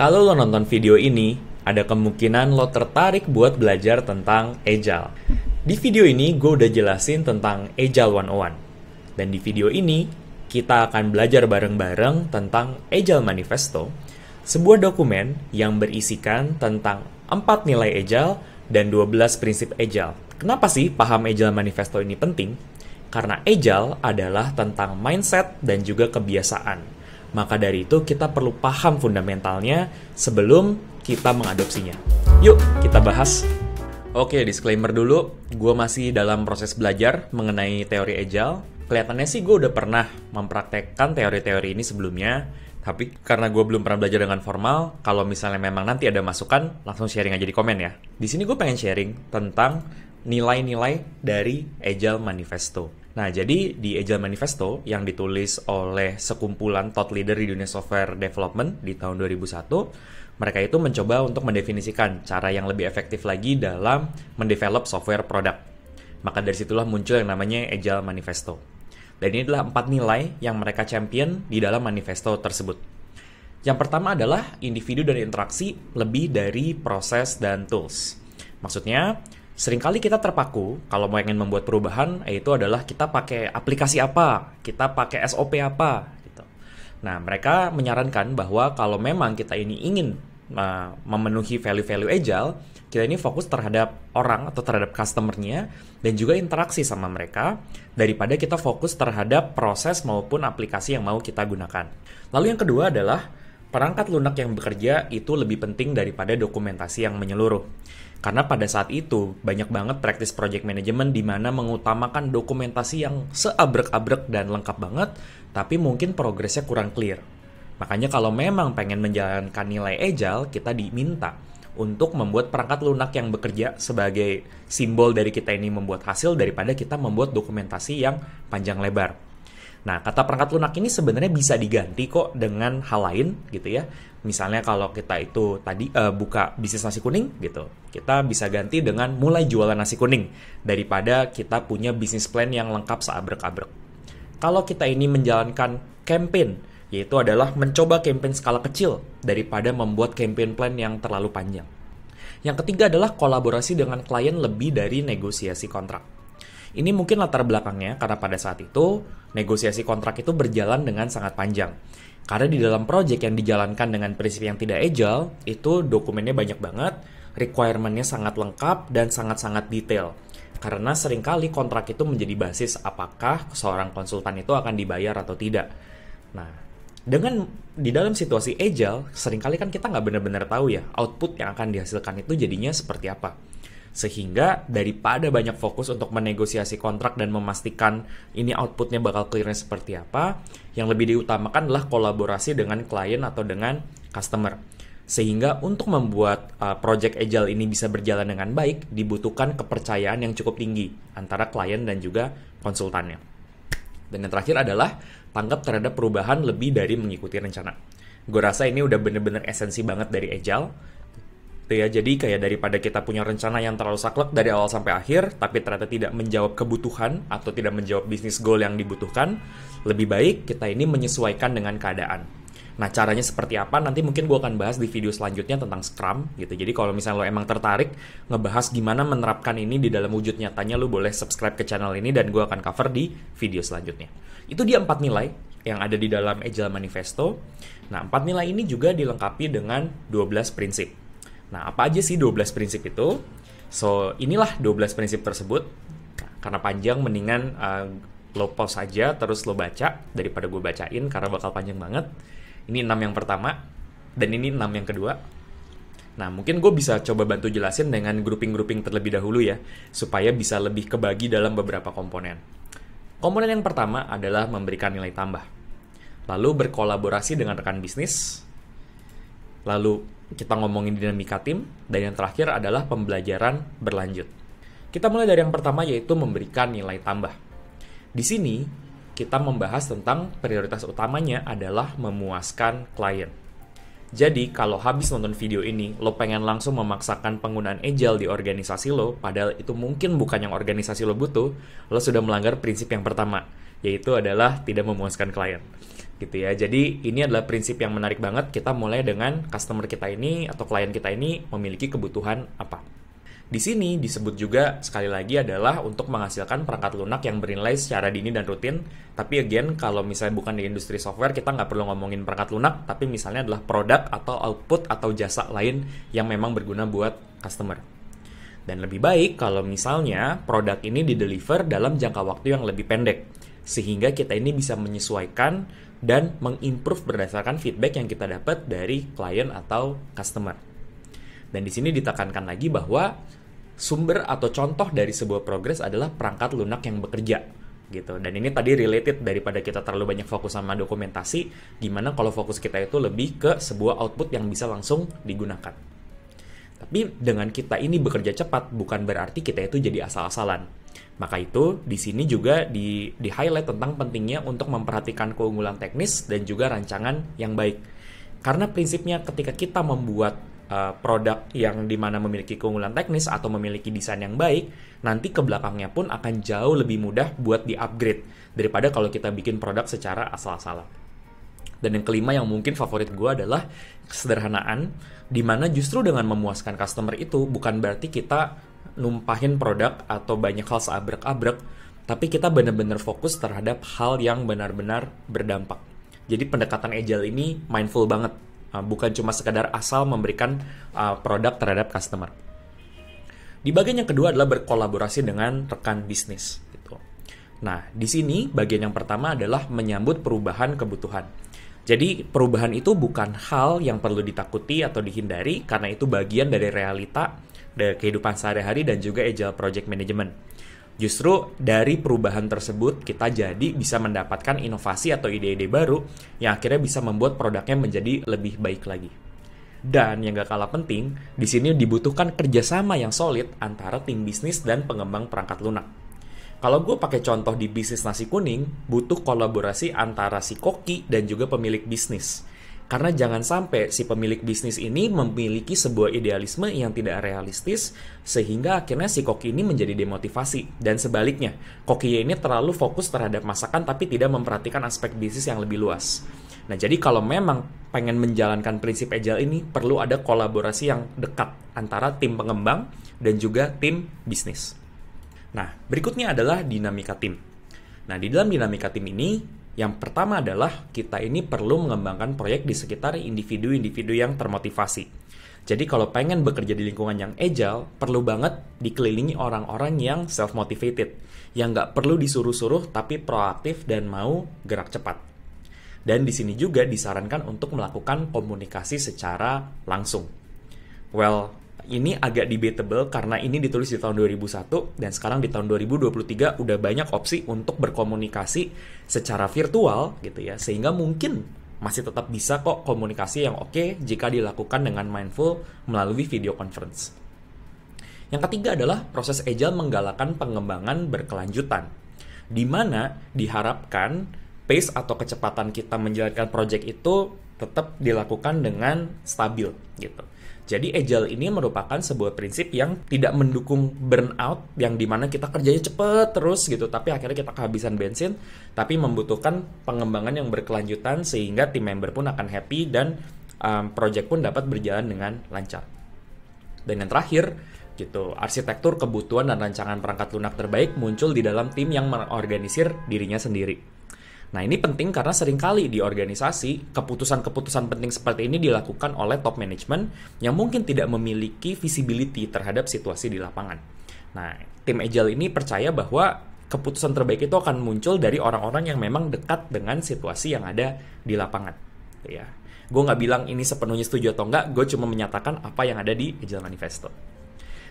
Kalau lo nonton video ini, ada kemungkinan lo tertarik buat belajar tentang Agile. Di video ini gue udah jelasin tentang Agile 101. Dan di video ini, kita akan belajar bareng-bareng tentang Agile Manifesto, sebuah dokumen yang berisikan tentang 4 nilai Agile dan 12 prinsip Agile. Kenapa sih paham Agile Manifesto ini penting? Karena Agile adalah tentang mindset dan juga kebiasaan. Maka dari itu kita perlu paham fundamentalnya sebelum kita mengadopsinya. Yuk, kita bahas. Oke, disclaimer dulu. Gue masih dalam proses belajar mengenai teori Agile. Kelihatannya sih gue udah pernah mempraktekkan teori-teori ini sebelumnya, tapi karena gue belum pernah belajar dengan formal, kalau misalnya memang nanti ada masukan, langsung sharing aja di komen ya. Di sini gue pengen sharing tentang nilai-nilai dari Agile Manifesto. Nah, jadi di Agile Manifesto yang ditulis oleh sekumpulan thought leader di dunia software development di tahun 2001, mereka itu mencoba untuk mendefinisikan cara yang lebih efektif lagi dalam mendevelop software produk. Maka dari situlah muncul yang namanya Agile Manifesto. Dan ini adalah empat nilai yang mereka champion di dalam manifesto tersebut. Yang pertama adalah individu dan interaksi lebih dari proses dan tools. Maksudnya, Seringkali kita terpaku kalau mau ingin membuat perubahan, yaitu adalah kita pakai aplikasi apa, kita pakai SOP apa, gitu. Nah, mereka menyarankan bahwa kalau memang kita ini ingin uh, memenuhi value-value agile, kita ini fokus terhadap orang atau terhadap customernya dan juga interaksi sama mereka daripada kita fokus terhadap proses maupun aplikasi yang mau kita gunakan. Lalu yang kedua adalah perangkat lunak yang bekerja itu lebih penting daripada dokumentasi yang menyeluruh. Karena pada saat itu banyak banget praktis project management di mana mengutamakan dokumentasi yang seabrek-abrek dan lengkap banget, tapi mungkin progresnya kurang clear. Makanya kalau memang pengen menjalankan nilai agile, kita diminta untuk membuat perangkat lunak yang bekerja sebagai simbol dari kita ini membuat hasil daripada kita membuat dokumentasi yang panjang lebar. Nah, kata perangkat lunak ini sebenarnya bisa diganti kok dengan hal lain gitu ya. Misalnya kalau kita itu tadi uh, buka bisnis nasi kuning gitu, kita bisa ganti dengan mulai jualan nasi kuning daripada kita punya bisnis plan yang lengkap seabrek-abrek. Kalau kita ini menjalankan campaign, yaitu adalah mencoba campaign skala kecil daripada membuat campaign plan yang terlalu panjang. Yang ketiga adalah kolaborasi dengan klien lebih dari negosiasi kontrak ini mungkin latar belakangnya karena pada saat itu negosiasi kontrak itu berjalan dengan sangat panjang. Karena di dalam proyek yang dijalankan dengan prinsip yang tidak agile, itu dokumennya banyak banget, requirementnya sangat lengkap dan sangat-sangat detail. Karena seringkali kontrak itu menjadi basis apakah seorang konsultan itu akan dibayar atau tidak. Nah, dengan di dalam situasi agile, seringkali kan kita nggak benar-benar tahu ya output yang akan dihasilkan itu jadinya seperti apa. Sehingga daripada banyak fokus untuk menegosiasi kontrak dan memastikan ini outputnya bakal clearnya seperti apa, yang lebih diutamakan adalah kolaborasi dengan klien atau dengan customer. Sehingga untuk membuat uh, project agile ini bisa berjalan dengan baik, dibutuhkan kepercayaan yang cukup tinggi antara klien dan juga konsultannya. Dan yang terakhir adalah tanggap terhadap perubahan lebih dari mengikuti rencana. Gue rasa ini udah bener-bener esensi banget dari Agile gitu ya. Jadi kayak daripada kita punya rencana yang terlalu saklek dari awal sampai akhir, tapi ternyata tidak menjawab kebutuhan atau tidak menjawab bisnis goal yang dibutuhkan, lebih baik kita ini menyesuaikan dengan keadaan. Nah, caranya seperti apa nanti mungkin gue akan bahas di video selanjutnya tentang Scrum gitu. Jadi kalau misalnya lo emang tertarik ngebahas gimana menerapkan ini di dalam wujud nyatanya, lo boleh subscribe ke channel ini dan gue akan cover di video selanjutnya. Itu dia empat nilai yang ada di dalam Agile Manifesto. Nah, empat nilai ini juga dilengkapi dengan 12 prinsip. Nah, apa aja sih 12 prinsip itu? So, inilah 12 prinsip tersebut. Karena panjang, mendingan uh, lo pause aja, terus lo baca, daripada gue bacain, karena bakal panjang banget. Ini 6 yang pertama, dan ini 6 yang kedua. Nah, mungkin gue bisa coba bantu jelasin dengan grouping-grouping terlebih dahulu ya, supaya bisa lebih kebagi dalam beberapa komponen. Komponen yang pertama adalah memberikan nilai tambah. Lalu berkolaborasi dengan rekan bisnis. Lalu kita ngomongin dinamika tim, dan yang terakhir adalah pembelajaran berlanjut. Kita mulai dari yang pertama yaitu memberikan nilai tambah. Di sini, kita membahas tentang prioritas utamanya adalah memuaskan klien. Jadi, kalau habis nonton video ini, lo pengen langsung memaksakan penggunaan agile di organisasi lo, padahal itu mungkin bukan yang organisasi lo butuh, lo sudah melanggar prinsip yang pertama, yaitu adalah tidak memuaskan klien gitu ya. Jadi ini adalah prinsip yang menarik banget. Kita mulai dengan customer kita ini atau klien kita ini memiliki kebutuhan apa. Di sini disebut juga sekali lagi adalah untuk menghasilkan perangkat lunak yang bernilai secara dini dan rutin. Tapi again, kalau misalnya bukan di industri software, kita nggak perlu ngomongin perangkat lunak, tapi misalnya adalah produk atau output atau jasa lain yang memang berguna buat customer. Dan lebih baik kalau misalnya produk ini dideliver dalam jangka waktu yang lebih pendek, sehingga kita ini bisa menyesuaikan dan mengimprove berdasarkan feedback yang kita dapat dari klien atau customer. Dan di sini ditekankan lagi bahwa sumber atau contoh dari sebuah progres adalah perangkat lunak yang bekerja gitu. Dan ini tadi related daripada kita terlalu banyak fokus sama dokumentasi, gimana kalau fokus kita itu lebih ke sebuah output yang bisa langsung digunakan. Tapi dengan kita ini bekerja cepat bukan berarti kita itu jadi asal-asalan maka itu di sini juga di, di highlight tentang pentingnya untuk memperhatikan keunggulan teknis dan juga rancangan yang baik. Karena prinsipnya ketika kita membuat uh, produk yang dimana memiliki keunggulan teknis atau memiliki desain yang baik, nanti ke belakangnya pun akan jauh lebih mudah buat di-upgrade daripada kalau kita bikin produk secara asal-asalan. Dan yang kelima yang mungkin favorit gue adalah kesederhanaan, dimana justru dengan memuaskan customer itu bukan berarti kita numpahin produk atau banyak hal seabrek-abrek, tapi kita benar-benar fokus terhadap hal yang benar-benar berdampak. Jadi pendekatan agile ini mindful banget, ah, bukan cuma sekadar asal memberikan ah, produk terhadap customer. Di bagian yang kedua adalah berkolaborasi dengan rekan bisnis. Gitu. Nah, di sini bagian yang pertama adalah menyambut perubahan kebutuhan. Jadi perubahan itu bukan hal yang perlu ditakuti atau dihindari karena itu bagian dari realita dari kehidupan sehari-hari dan juga agile project management. Justru dari perubahan tersebut kita jadi bisa mendapatkan inovasi atau ide-ide baru yang akhirnya bisa membuat produknya menjadi lebih baik lagi. Dan yang gak kalah penting, di sini dibutuhkan kerjasama yang solid antara tim bisnis dan pengembang perangkat lunak. Kalau gue pakai contoh di bisnis nasi kuning, butuh kolaborasi antara si koki dan juga pemilik bisnis karena jangan sampai si pemilik bisnis ini memiliki sebuah idealisme yang tidak realistis sehingga akhirnya si koki ini menjadi demotivasi. Dan sebaliknya, koki ini terlalu fokus terhadap masakan tapi tidak memperhatikan aspek bisnis yang lebih luas. Nah, jadi kalau memang pengen menjalankan prinsip agile ini, perlu ada kolaborasi yang dekat antara tim pengembang dan juga tim bisnis. Nah, berikutnya adalah dinamika tim. Nah, di dalam dinamika tim ini, yang pertama adalah kita ini perlu mengembangkan proyek di sekitar individu-individu yang termotivasi. Jadi kalau pengen bekerja di lingkungan yang agile, perlu banget dikelilingi orang-orang yang self-motivated, yang nggak perlu disuruh-suruh tapi proaktif dan mau gerak cepat. Dan di sini juga disarankan untuk melakukan komunikasi secara langsung. Well, ini agak debatable karena ini ditulis di tahun 2001 dan sekarang di tahun 2023 udah banyak opsi untuk berkomunikasi secara virtual gitu ya sehingga mungkin masih tetap bisa kok komunikasi yang oke okay jika dilakukan dengan mindful melalui video conference. Yang ketiga adalah proses agile menggalakkan pengembangan berkelanjutan di mana diharapkan pace atau kecepatan kita menjalankan project itu tetap dilakukan dengan stabil gitu jadi agile ini merupakan sebuah prinsip yang tidak mendukung burnout yang dimana kita kerjanya cepet terus gitu tapi akhirnya kita kehabisan bensin tapi membutuhkan pengembangan yang berkelanjutan sehingga tim member pun akan happy dan um, project pun dapat berjalan dengan lancar. Dan yang terakhir gitu, arsitektur kebutuhan dan rancangan perangkat lunak terbaik muncul di dalam tim yang mengorganisir dirinya sendiri. Nah, ini penting karena seringkali di organisasi, keputusan-keputusan penting seperti ini dilakukan oleh top management yang mungkin tidak memiliki visibility terhadap situasi di lapangan. Nah, tim Agile ini percaya bahwa keputusan terbaik itu akan muncul dari orang-orang yang memang dekat dengan situasi yang ada di lapangan. Ya. Gue nggak bilang ini sepenuhnya setuju atau enggak, gue cuma menyatakan apa yang ada di Agile Manifesto.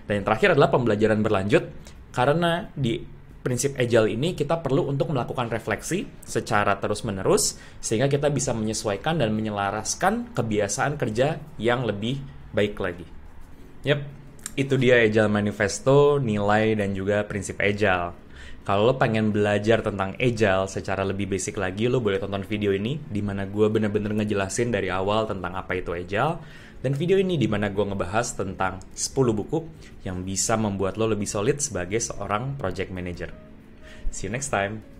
Dan yang terakhir adalah pembelajaran berlanjut, karena di prinsip agile ini kita perlu untuk melakukan refleksi secara terus-menerus sehingga kita bisa menyesuaikan dan menyelaraskan kebiasaan kerja yang lebih baik lagi. Yap, itu dia agile manifesto, nilai dan juga prinsip agile. Kalau lo pengen belajar tentang Agile secara lebih basic lagi, lo boleh tonton video ini di mana gue bener-bener ngejelasin dari awal tentang apa itu Agile. Dan video ini di mana gue ngebahas tentang 10 buku yang bisa membuat lo lebih solid sebagai seorang project manager. See you next time.